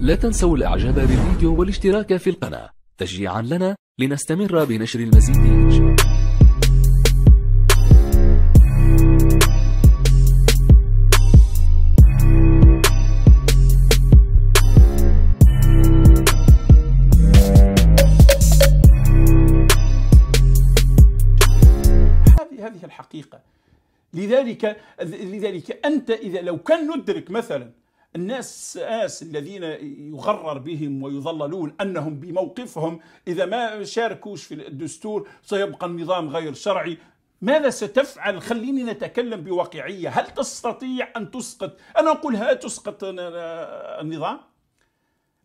لا تنسوا الاعجاب بالفيديو والاشتراك في القناة تشجيعا لنا لنستمر بنشر المزيد هذه الحقيقة لذلك لذلك أنت إذا لو كان ندرك مثلا الناس الذين يغرر بهم ويضللون أنهم بموقفهم إذا ما شاركوش في الدستور سيبقى النظام غير شرعي ماذا ستفعل خليني نتكلم بواقعية هل تستطيع أن تسقط أنا أقول ها تسقط النظام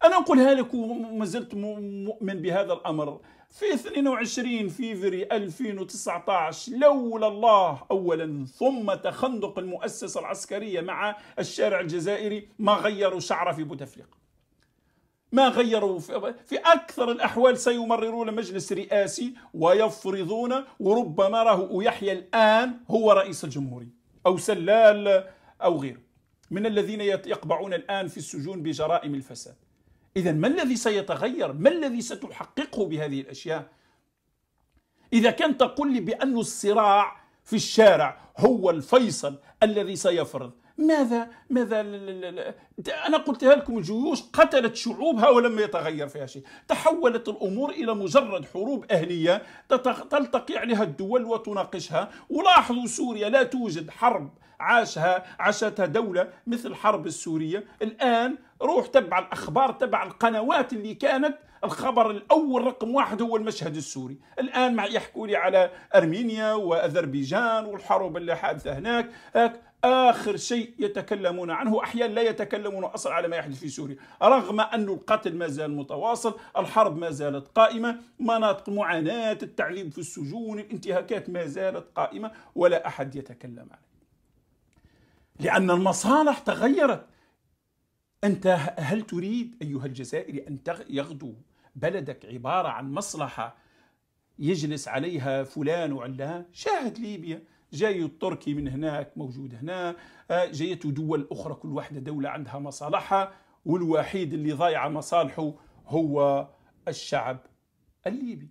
أنا أقولها لك وما زلت مؤمن بهذا الأمر في 22 فيفري 2019 لولا الله أولا ثم تخندق المؤسسة العسكرية مع الشارع الجزائري ما غيروا شعره في بوتفليقة ما غيروا في, أكثر الأحوال سيمررون مجلس رئاسي ويفرضون وربما راه يحيى الآن هو رئيس الجمهورية أو سلال أو غيره من الذين يقبعون الآن في السجون بجرائم الفساد إذا ما الذي سيتغير؟ ما الذي ستحققه بهذه الأشياء؟ إذا كان تقول لي بأن الصراع في الشارع هو الفيصل الذي سيفرض ماذا ماذا لا لا لا. انا قلت لكم الجيوش قتلت شعوبها ولم يتغير فيها شيء تحولت الامور الى مجرد حروب اهليه تلتقي عليها الدول وتناقشها ولاحظوا سوريا لا توجد حرب عاشها عاشتها دولة مثل الحرب السورية الآن روح تبع الأخبار تبع القنوات اللي كانت الخبر الأول رقم واحد هو المشهد السوري الآن مع يحكوا لي على أرمينيا وأذربيجان والحروب اللي حادثة هناك آخر شيء يتكلمون عنه أحيانا لا يتكلمون أصلا على ما يحدث في سوريا رغم أن القتل ما زال متواصل الحرب ما زالت قائمة مناطق معاناة التعذيب في السجون الانتهاكات ما زالت قائمة ولا أحد يتكلم عنها لأن المصالح تغيرت أنت هل تريد أيها الجزائري أن يغدو بلدك عبارة عن مصلحة يجلس عليها فلان وعلان شاهد ليبيا جاي التركي من هناك موجود هنا آه، جايته دول أخرى كل واحدة دولة عندها مصالحها والوحيد اللي ضايع مصالحه هو الشعب الليبي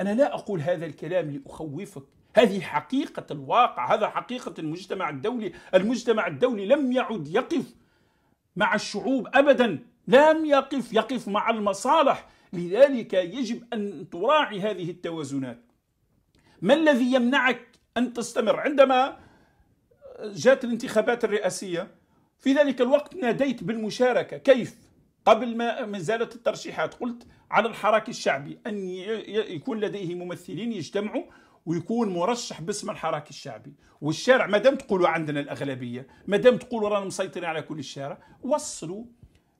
أنا لا أقول هذا الكلام لأخوفك هذه حقيقة الواقع هذا حقيقة المجتمع الدولي المجتمع الدولي لم يعد يقف مع الشعوب أبدا لم يقف يقف مع المصالح لذلك يجب أن تراعي هذه التوازنات ما الذي يمنعك أن تستمر عندما جاءت الانتخابات الرئاسية في ذلك الوقت ناديت بالمشاركة كيف قبل ما زالت الترشيحات قلت على الحراك الشعبي أن يكون لديه ممثلين يجتمعوا ويكون مرشح باسم الحراك الشعبي والشارع ما دام تقولوا عندنا الاغلبيه ما دام تقولوا رانا مسيطرين على كل الشارع وصلوا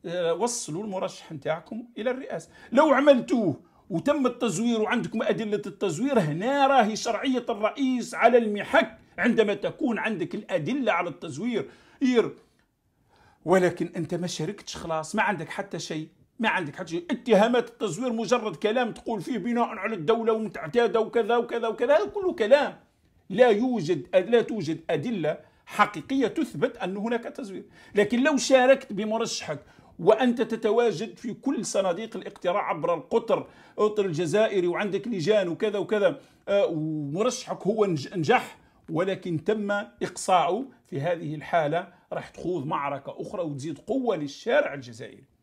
آه، وصلوا المرشح نتاعكم الى الرئاسه لو عملتوه وتم التزوير وعندكم ادله التزوير هنا راهي شرعيه الرئيس على المحك عندما تكون عندك الادله على التزوير ولكن انت ما شاركتش خلاص ما عندك حتى شيء ما عندك حتى اتهامات التزوير مجرد كلام تقول فيه بناء على الدولة ومتعتادة وكذا وكذا وكذا هذا كله كلام لا يوجد لا توجد أدلة حقيقية تثبت أن هناك تزوير لكن لو شاركت بمرشحك وأنت تتواجد في كل صناديق الاقتراع عبر القطر القطر الجزائري وعندك لجان وكذا وكذا آه، ومرشحك هو نجح ولكن تم إقصاؤه في هذه الحالة راح تخوض معركة أخرى وتزيد قوة للشارع الجزائري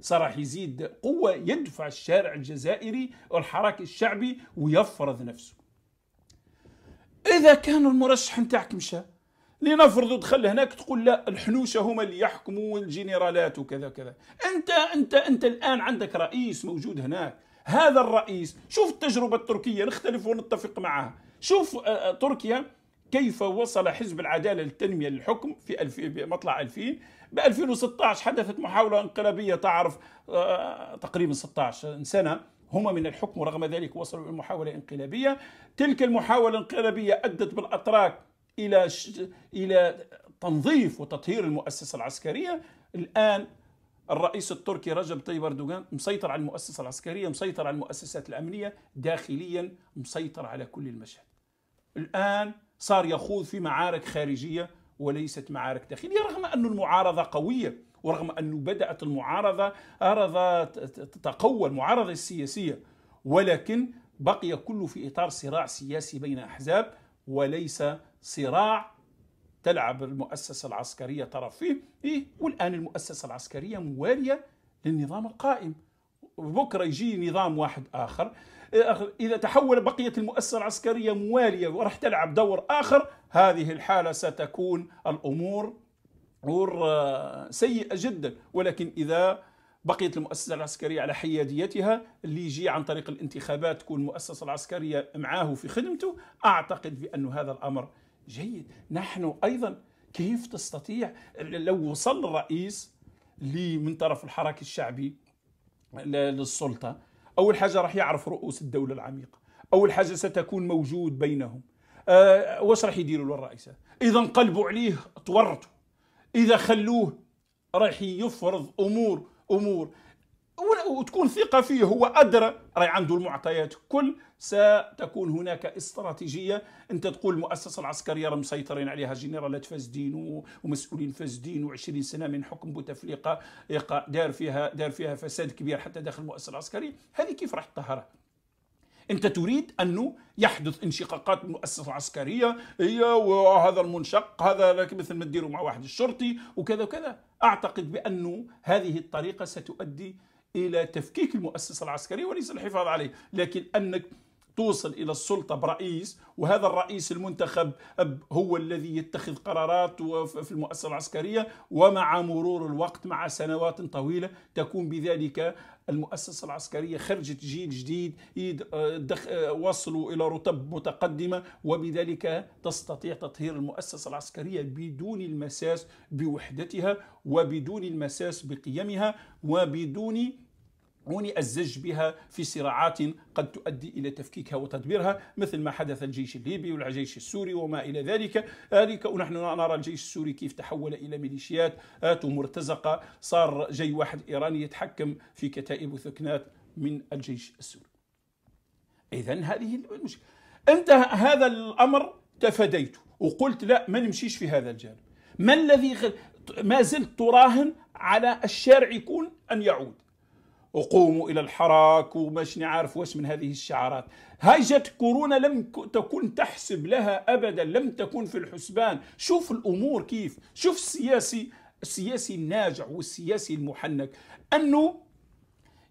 صراح يزيد قوة يدفع الشارع الجزائري والحراك الشعبي ويفرض نفسه إذا كان المرشح نتاعك مشى لنفرض دخل هناك تقول لا الحنوشة هما اللي يحكموا الجنرالات وكذا كذا أنت أنت أنت الآن عندك رئيس موجود هناك هذا الرئيس شوف التجربة التركية نختلف ونتفق معها شوف آه، آه، تركيا كيف وصل حزب العداله للتنميه للحكم في مطلع 2000 ب 2016 حدثت محاوله انقلابيه تعرف آه، تقريبا 16 سنه هم من الحكم ورغم ذلك وصلوا الى محاوله انقلابيه تلك المحاوله الانقلابيه ادت بالاتراك الى الى تنظيف وتطهير المؤسسه العسكريه الان الرئيس التركي رجب طيب اردوغان مسيطر على المؤسسه العسكريه مسيطر على المؤسسات الامنيه داخليا مسيطر على كل المشهد الان صار يخوض في معارك خارجية وليست معارك داخلية رغم أن المعارضة قوية ورغم أنه بدأت المعارضة أرض تتقوى المعارضة السياسية ولكن بقي كله في إطار صراع سياسي بين أحزاب وليس صراع تلعب المؤسسة العسكرية طرف فيه إيه؟ والآن المؤسسة العسكرية موالية للنظام القائم بكرة يجي نظام واحد آخر إيه، إذا تحول بقية المؤسسة العسكرية موالية وراح تلعب دور آخر هذه الحالة ستكون الأمور آه، سيئة جدا ولكن إذا بقيت المؤسسة العسكرية على حياديتها اللي يجي عن طريق الانتخابات تكون المؤسسة العسكرية معاه في خدمته أعتقد بأن هذا الأمر جيد نحن أيضا كيف تستطيع لو وصل الرئيس لي من طرف الحراك الشعبي للسلطة أول حاجة راح يعرف رؤوس الدولة العميقة أول حاجة ستكون موجود بينهم أه واش راح يديروا للرئيس إذا انقلبوا عليه تورطوا إذا خلوه راح يفرض أمور أمور وتكون ثقة فيه هو أدرى راي عنده المعطيات كل ستكون هناك استراتيجية أنت تقول المؤسسة العسكرية راه مسيطرين عليها جنرالات فاسدين ومسؤولين فاسدين و20 سنة من حكم بوتفليقة دار فيها دار فيها فساد كبير حتى داخل المؤسسة العسكرية هذه كيف راح تطهرها؟ انت تريد انه يحدث انشقاقات المؤسسه العسكريه هي وهذا المنشق هذا مثل ما تديروا مع واحد الشرطي وكذا وكذا اعتقد بانه هذه الطريقه ستؤدي إلى تفكيك المؤسسة العسكرية وليس الحفاظ عليه لكن أنك توصل الى السلطه برئيس وهذا الرئيس المنتخب هو الذي يتخذ قرارات في المؤسسه العسكريه ومع مرور الوقت مع سنوات طويله تكون بذلك المؤسسه العسكريه خرجت جيل جديد آه، آه، وصلوا الى رتب متقدمه وبذلك تستطيع تطهير المؤسسه العسكريه بدون المساس بوحدتها وبدون المساس بقيمها وبدون الزج بها في صراعات قد تؤدي إلى تفكيكها وتدبيرها مثل ما حدث الجيش الليبي والجيش السوري وما إلى ذلك ذلك ونحن نرى الجيش السوري كيف تحول إلى ميليشيات مرتزقة صار جاي واحد إيراني يتحكم في كتائب وثكنات من الجيش السوري إذا هذه المشكلة أنت هذا الأمر تفاديته وقلت لا ما نمشيش في هذا الجانب ما الذي غ... ما زلت تراهن على الشارع يكون أن يعود وقوموا الى الحراك وماش نعرف واش من هذه الشعارات هاي جت كورونا لم تكن تحسب لها ابدا لم تكن في الحسبان شوف الامور كيف شوف السياسي السياسي الناجح والسياسي المحنك انه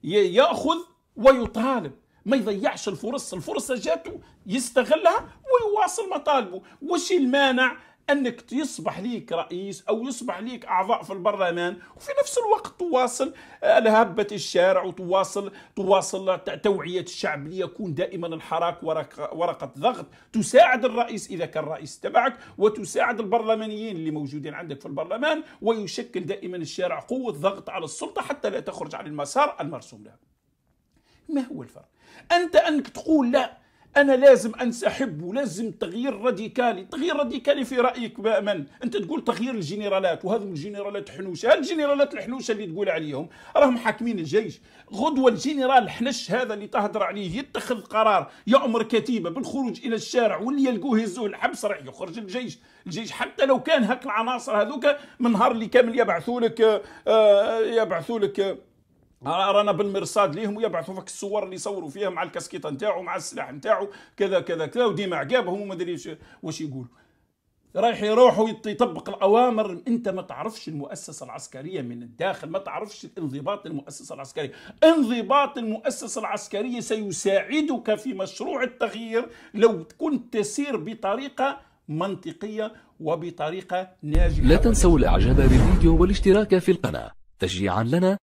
ياخذ ويطالب ما يضيعش الفرص الفرصه جاته يستغلها ويواصل مطالبه وش المانع انك يصبح ليك رئيس او يصبح ليك اعضاء في البرلمان وفي نفس الوقت تواصل آه، الهبه الشارع وتواصل تواصل توعيه الشعب ليكون دائما الحراك ورقه, ورقة ضغط تساعد الرئيس اذا كان الرئيس تبعك وتساعد البرلمانيين اللي موجودين عندك في البرلمان ويشكل دائما الشارع قوه ضغط على السلطه حتى لا تخرج عن المسار المرسوم لها. ما هو الفرق؟ انت انك تقول لا انا لازم انسحب ولازم تغيير راديكالي تغيير راديكالي في رايك من انت تقول تغيير الجنرالات وهذم الجنرالات حنوشه الجنرالات الحنوشه اللي تقول عليهم راهم حاكمين الجيش غدوه الجنرال حنش هذا اللي تهدر عليه يتخذ قرار يامر كتيبه بالخروج الى الشارع واللي يلقوه يهزوه الحبس راح يخرج الجيش الجيش حتى لو كان هاك العناصر هذوك من نهار اللي كامل يبعثوا لك آه، يبعثوا لك رانا بالمرصاد ليهم ويبعثوا فيك الصور اللي يصوروا فيها مع الكاسكيطه نتاعو مع السلاح نتاعو كذا كذا كذا وديما عقابهم وما ادري واش يقولوا رايح يروحوا يطبق الاوامر انت ما تعرفش المؤسسه العسكريه من الداخل ما تعرفش انضباط المؤسسه العسكريه انضباط المؤسسه العسكريه سيساعدك في مشروع التغيير لو كنت تسير بطريقه منطقيه وبطريقه ناجحه لا تنسوا الاعجاب بالفيديو والاشتراك في القناه تشجيعا لنا